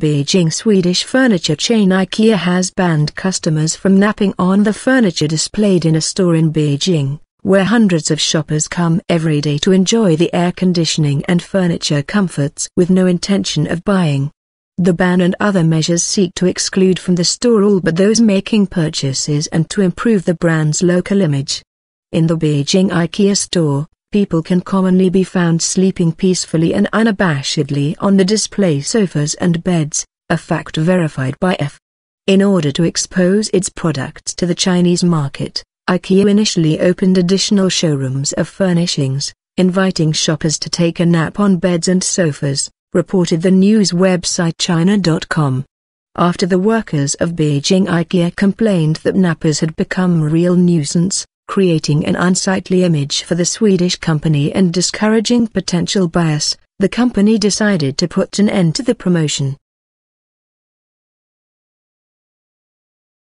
Beijing Swedish furniture chain IKEA has banned customers from napping on the furniture displayed in a store in Beijing, where hundreds of shoppers come every day to enjoy the air conditioning and furniture comforts with no intention of buying. The ban and other measures seek to exclude from the store all but those making purchases and to improve the brand's local image. In the Beijing IKEA store, People can commonly be found sleeping peacefully and unabashedly on the display sofas and beds, a fact verified by F. In order to expose its products to the Chinese market, IKEA initially opened additional showrooms of furnishings, inviting shoppers to take a nap on beds and sofas, reported the news website China.com. After the workers of Beijing IKEA complained that nappers had become a real nuisance, creating an unsightly image for the Swedish company and discouraging potential buyers, the company decided to put an end to the promotion.